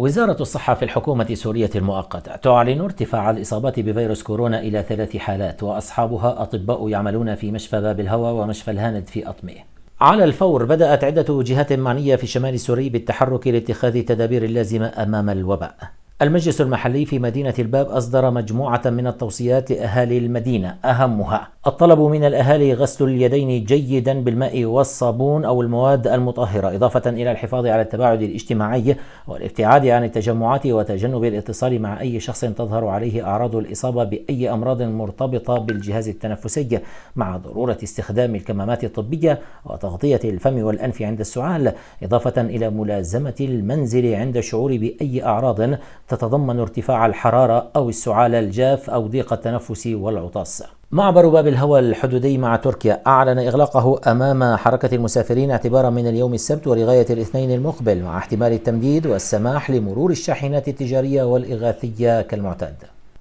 وزارة الصحة في الحكومة السورية المؤقتة تعلن ارتفاع الإصابات بفيروس كورونا إلى ثلاث حالات وأصحابها أطباء يعملون في مشفى باب الهوى ومشفى الهاند في أطمئة على الفور بدأت عدة جهات معنية في الشمال السوري بالتحرك لاتخاذ التدابير اللازمة أمام الوباء المجلس المحلي في مدينة الباب أصدر مجموعة من التوصيات لأهالي المدينة أهمها الطلب من الأهالي غسل اليدين جيدا بالماء والصابون أو المواد المطهرة إضافة إلى الحفاظ على التباعد الاجتماعي والابتعاد عن التجمعات وتجنب الاتصال مع أي شخص تظهر عليه أعراض الإصابة بأي أمراض مرتبطة بالجهاز التنفسي مع ضرورة استخدام الكمامات الطبية وتغطية الفم والأنف عند السعال إضافة إلى ملازمة المنزل عند الشعور بأي أعراض تتضمن ارتفاع الحرارة أو السعال الجاف أو ضيق التنفس والعطاس معبر باب الهوى الحدودي مع تركيا أعلن إغلاقه أمام حركة المسافرين اعتبارا من اليوم السبت ولغاية الاثنين المقبل مع احتمال التمديد والسماح لمرور الشاحنات التجارية والإغاثية كالمعتاد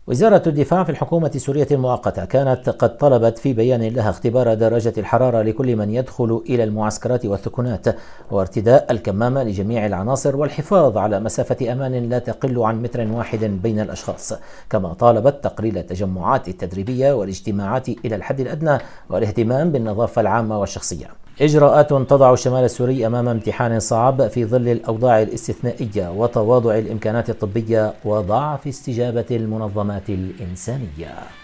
وزارة الدفاع في الحكومة السورية المؤقتة كانت قد طلبت في بيان لها اختبار درجة الحرارة لكل من يدخل إلى المعسكرات والثكنات وارتداء الكمامة لجميع العناصر والحفاظ على مسافة أمان لا تقل عن متر واحد بين الأشخاص كما طالبت تقليل التجمعات التدريبية والاجتماعات إلى الحد الأدنى والاهتمام بالنظافة العامة والشخصية إجراءات تضع الشمال السوري أمام امتحان صعب في ظل الأوضاع الاستثنائية وتواضع الإمكانات الطبية وضعف استجابة المنظمات الإنسانية